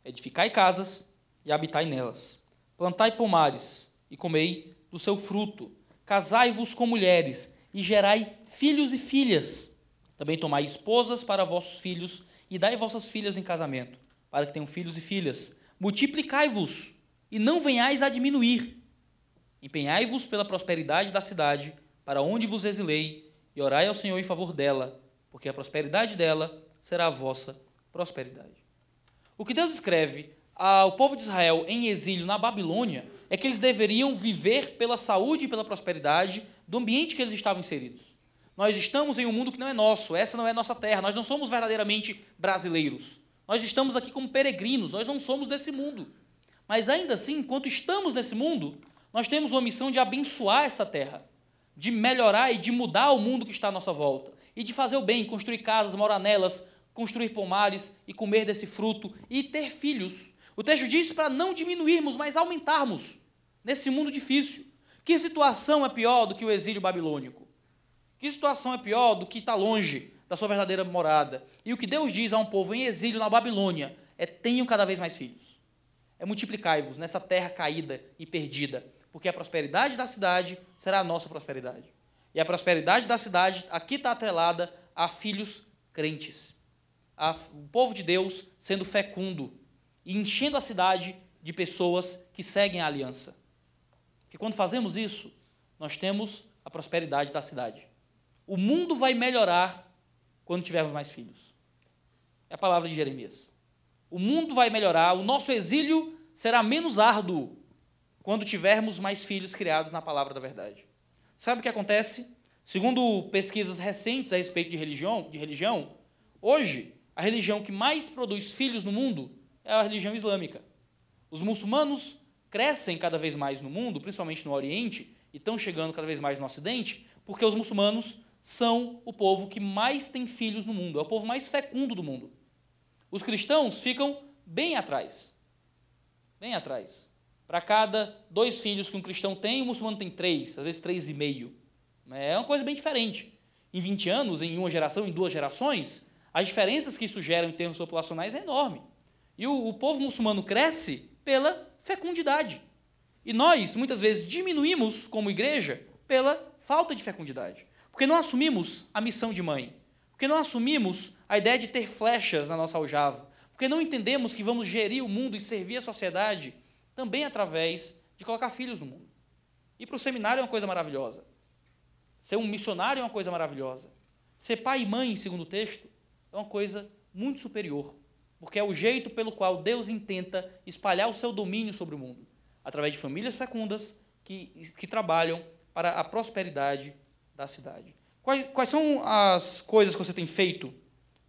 edificai casas e habitai nelas, plantai pomares e comei do seu fruto, casai-vos com mulheres e gerai filhos e filhas. Também tomai esposas para vossos filhos e dai vossas filhas em casamento, para que tenham filhos e filhas. Multiplicai-vos, e não venhais a diminuir. Empenhai-vos pela prosperidade da cidade, para onde vos exilei, e orai ao Senhor em favor dela, porque a prosperidade dela será a vossa prosperidade. O que Deus escreve ao povo de Israel em exílio na Babilônia é que eles deveriam viver pela saúde e pela prosperidade do ambiente que eles estavam inseridos. Nós estamos em um mundo que não é nosso, essa não é nossa terra, nós não somos verdadeiramente brasileiros. Nós estamos aqui como peregrinos, nós não somos desse mundo. Mas ainda assim, enquanto estamos nesse mundo, nós temos uma missão de abençoar essa terra, de melhorar e de mudar o mundo que está à nossa volta, e de fazer o bem, construir casas, morar nelas, construir pomares e comer desse fruto e ter filhos. O texto diz para não diminuirmos, mas aumentarmos nesse mundo difícil. Que situação é pior do que o exílio babilônico? Que situação é pior do que estar longe da sua verdadeira morada? E o que Deus diz a um povo em exílio na Babilônia é: tenham cada vez mais filhos. É multiplicai-vos nessa terra caída e perdida, porque a prosperidade da cidade será a nossa prosperidade. E a prosperidade da cidade aqui está atrelada a filhos crentes. A, o povo de Deus sendo fecundo e enchendo a cidade de pessoas que seguem a aliança. Que quando fazemos isso, nós temos a prosperidade da cidade. O mundo vai melhorar quando tivermos mais filhos. É a palavra de Jeremias. O mundo vai melhorar, o nosso exílio será menos árduo quando tivermos mais filhos criados na palavra da verdade. Sabe o que acontece? Segundo pesquisas recentes a respeito de religião, de religião, hoje a religião que mais produz filhos no mundo é a religião islâmica. Os muçulmanos crescem cada vez mais no mundo, principalmente no Oriente, e estão chegando cada vez mais no Ocidente, porque os muçulmanos são o povo que mais tem filhos no mundo, é o povo mais fecundo do mundo. Os cristãos ficam bem atrás. Bem atrás. Para cada dois filhos que um cristão tem, o muçulmano tem três, às vezes três e meio. Né? É uma coisa bem diferente. Em 20 anos, em uma geração, em duas gerações, as diferenças que isso gera em termos populacionais é enorme. E o, o povo muçulmano cresce pela fecundidade. E nós, muitas vezes, diminuímos como igreja pela falta de fecundidade. Porque não assumimos a missão de mãe. Porque não assumimos a ideia de ter flechas na nossa aljava. Porque não entendemos que vamos gerir o mundo e servir a sociedade também através de colocar filhos no mundo. Ir para o seminário é uma coisa maravilhosa. Ser um missionário é uma coisa maravilhosa. Ser pai e mãe, segundo o texto, é uma coisa muito superior. Porque é o jeito pelo qual Deus intenta espalhar o seu domínio sobre o mundo através de famílias fecundas que, que trabalham para a prosperidade da cidade. Quais, quais são as coisas que você tem feito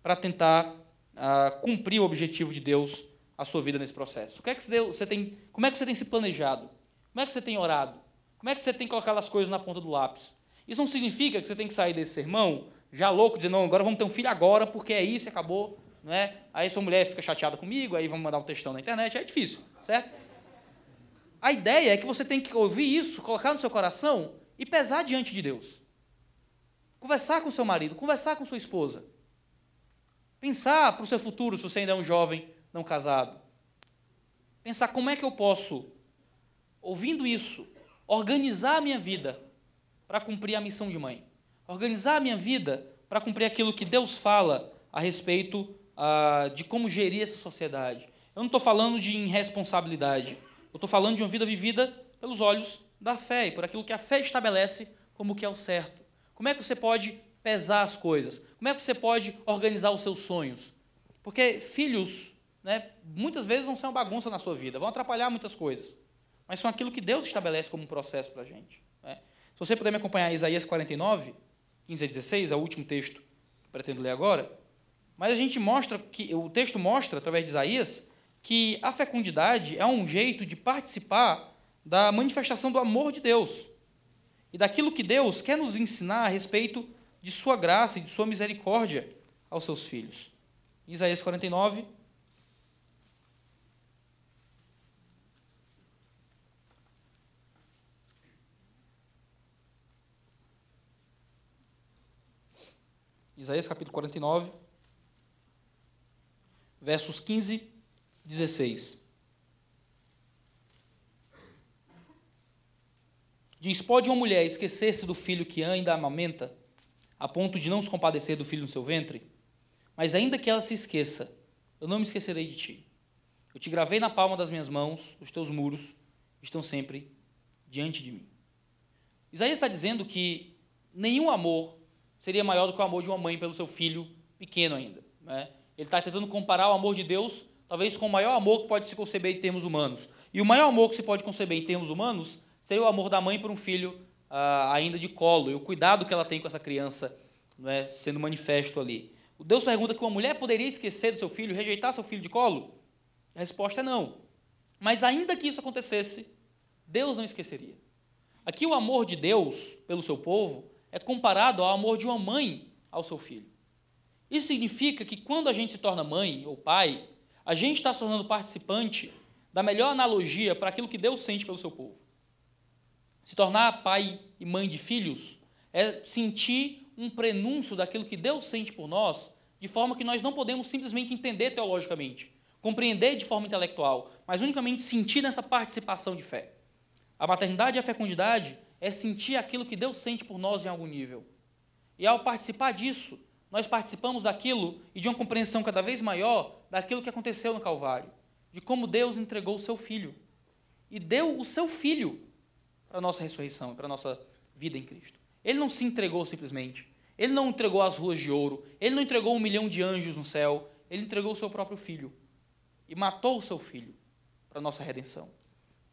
para tentar ah, cumprir o objetivo de Deus a sua vida nesse processo? O que é que você tem, como é que você tem se planejado? Como é que você tem orado? Como é que você tem colocado as coisas na ponta do lápis? Isso não significa que você tem que sair desse sermão já louco, dizendo, não, agora vamos ter um filho agora, porque é isso, acabou. né? Aí sua mulher fica chateada comigo, aí vamos mandar um textão na internet, aí é difícil, certo? A ideia é que você tem que ouvir isso, colocar no seu coração e pesar diante de Deus. Conversar com seu marido, conversar com sua esposa. Pensar para o seu futuro, se você ainda é um jovem não casado. Pensar como é que eu posso, ouvindo isso, organizar a minha vida para cumprir a missão de mãe. Organizar a minha vida para cumprir aquilo que Deus fala a respeito ah, de como gerir essa sociedade. Eu não estou falando de irresponsabilidade. Eu estou falando de uma vida vivida pelos olhos da fé e por aquilo que a fé estabelece como que é o certo. Como é que você pode pesar as coisas? Como é que você pode organizar os seus sonhos? Porque filhos, né, muitas vezes vão ser uma bagunça na sua vida, vão atrapalhar muitas coisas. Mas são aquilo que Deus estabelece como um processo para a gente. Né? Se você puder me acompanhar Isaías 49, 15 a 16, é o último texto que pretendo ler agora. Mas a gente mostra que o texto mostra através de Isaías que a fecundidade é um jeito de participar da manifestação do amor de Deus e daquilo que Deus quer nos ensinar a respeito de sua graça e de sua misericórdia aos seus filhos. Isaías 49, Isaías capítulo 49, versos 15, 16. Diz: Pode uma mulher esquecer-se do filho que ainda amamenta, a ponto de não se compadecer do filho no seu ventre? Mas ainda que ela se esqueça, eu não me esquecerei de ti. Eu te gravei na palma das minhas mãos, os teus muros estão sempre diante de mim. Isaías está dizendo que nenhum amor seria maior do que o amor de uma mãe pelo seu filho pequeno ainda. Né? Ele está tentando comparar o amor de Deus, talvez, com o maior amor que pode se conceber em termos humanos. E o maior amor que se pode conceber em termos humanos seria o amor da mãe por um filho ah, ainda de colo e o cuidado que ela tem com essa criança é sendo manifesto ali. O Deus pergunta que uma mulher poderia esquecer do seu filho, rejeitar seu filho de colo? A resposta é não. Mas ainda que isso acontecesse, Deus não esqueceria. Aqui o amor de Deus pelo seu povo é comparado ao amor de uma mãe ao seu filho. Isso significa que quando a gente se torna mãe ou pai, a gente está se tornando participante da melhor analogia para aquilo que Deus sente pelo seu povo. Se tornar pai e mãe de filhos é sentir um prenúncio daquilo que Deus sente por nós, de forma que nós não podemos simplesmente entender teologicamente, compreender de forma intelectual, mas unicamente sentir nessa participação de fé. A maternidade e a fecundidade é sentir aquilo que Deus sente por nós em algum nível. E ao participar disso, nós participamos daquilo e de uma compreensão cada vez maior daquilo que aconteceu no Calvário, de como Deus entregou o seu filho e deu o seu filho para a nossa ressurreição, para a nossa vida em Cristo. Ele não se entregou simplesmente. Ele não entregou as ruas de ouro. Ele não entregou um milhão de anjos no céu. Ele entregou o seu próprio filho. E matou o seu filho para a nossa redenção.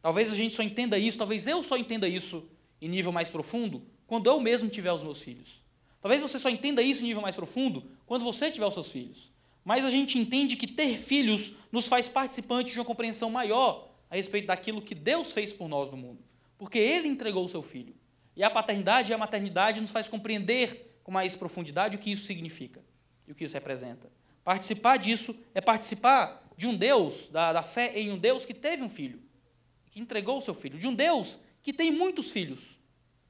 Talvez a gente só entenda isso, talvez eu só entenda isso em nível mais profundo, quando eu mesmo tiver os meus filhos. Talvez você só entenda isso em nível mais profundo quando você tiver os seus filhos. Mas a gente entende que ter filhos nos faz participantes de uma compreensão maior a respeito daquilo que Deus fez por nós no mundo porque ele entregou o seu filho. E a paternidade e é a maternidade nos faz compreender com mais profundidade o que isso significa e o que isso representa. Participar disso é participar de um Deus, da, da fé em um Deus que teve um filho, que entregou o seu filho, de um Deus que tem muitos filhos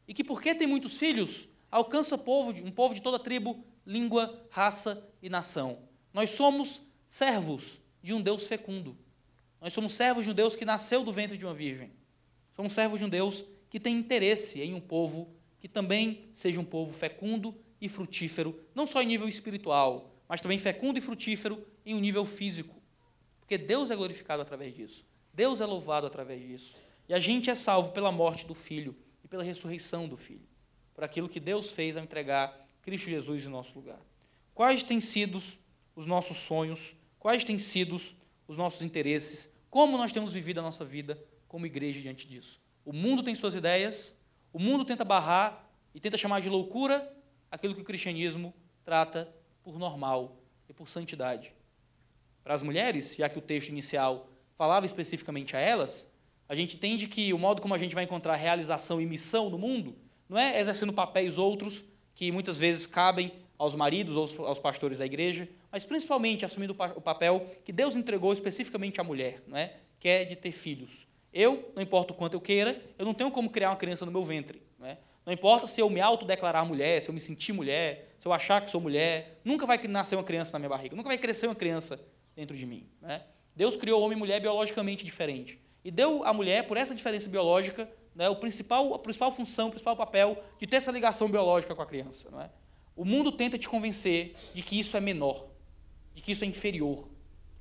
e que, porque tem muitos filhos, alcança povo, um povo de toda tribo, língua, raça e nação. Nós somos servos de um Deus fecundo. Nós somos servos de um Deus que nasceu do ventre de uma virgem. Sou um servo de um Deus que tem interesse em um povo que também seja um povo fecundo e frutífero, não só em nível espiritual, mas também fecundo e frutífero em um nível físico. Porque Deus é glorificado através disso. Deus é louvado através disso. E a gente é salvo pela morte do Filho e pela ressurreição do Filho, por aquilo que Deus fez ao entregar Cristo Jesus em nosso lugar. Quais têm sido os nossos sonhos? Quais têm sido os nossos interesses? Como nós temos vivido a nossa vida como igreja diante disso. O mundo tem suas ideias, o mundo tenta barrar e tenta chamar de loucura aquilo que o cristianismo trata por normal e por santidade. Para as mulheres, já que o texto inicial falava especificamente a elas, a gente entende que o modo como a gente vai encontrar realização e missão no mundo não é exercendo papéis outros que muitas vezes cabem aos maridos ou aos pastores da igreja, mas principalmente assumindo o papel que Deus entregou especificamente à mulher, não é? que é de ter filhos. Eu, não importa o quanto eu queira, eu não tenho como criar uma criança no meu ventre. Né? Não importa se eu me autodeclarar mulher, se eu me sentir mulher, se eu achar que sou mulher, nunca vai nascer uma criança na minha barriga, nunca vai crescer uma criança dentro de mim. Né? Deus criou homem e mulher biologicamente diferente. E deu à mulher, por essa diferença biológica, né, o principal, a principal função, o principal papel de ter essa ligação biológica com a criança. É? O mundo tenta te convencer de que isso é menor, de que isso é inferior,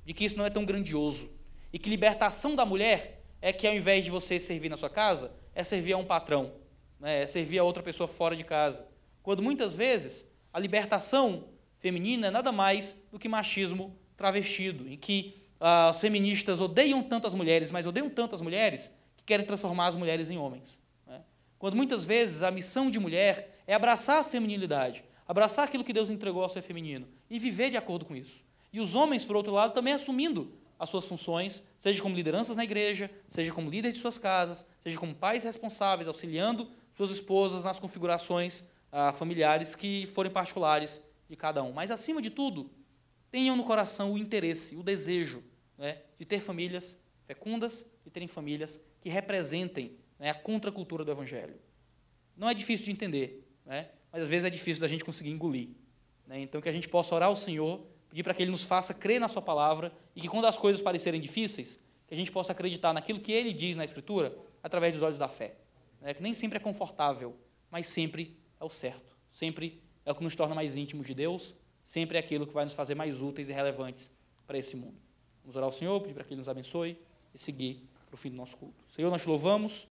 de que isso não é tão grandioso. E que libertação da mulher é que ao invés de você servir na sua casa, é servir a um patrão, né? é servir a outra pessoa fora de casa. Quando muitas vezes a libertação feminina é nada mais do que machismo travestido, em que as ah, os feministas odeiam tanto as mulheres, mas odeiam tanto as mulheres que querem transformar as mulheres em homens. Né? Quando muitas vezes a missão de mulher é abraçar a feminilidade, abraçar aquilo que Deus entregou ao ser feminino e viver de acordo com isso. E os homens, por outro lado, também assumindo as suas funções, seja como lideranças na igreja, seja como líderes de suas casas, seja como pais responsáveis, auxiliando suas esposas nas configurações ah, familiares que forem particulares de cada um. Mas, acima de tudo, tenham no coração o interesse, o desejo né, de ter famílias fecundas, de terem famílias que representem né, a contracultura do Evangelho. Não é difícil de entender, né, mas às vezes é difícil da gente conseguir engolir. Né. Então, que a gente possa orar ao Senhor Pedir para que Ele nos faça crer na Sua palavra e que quando as coisas parecerem difíceis, que a gente possa acreditar naquilo que Ele diz na Escritura através dos olhos da fé. É que nem sempre é confortável, mas sempre é o certo. Sempre é o que nos torna mais íntimos de Deus, sempre é aquilo que vai nos fazer mais úteis e relevantes para esse mundo. Vamos orar ao Senhor, pedir para que Ele nos abençoe e seguir para o fim do nosso culto. Senhor, nós te louvamos.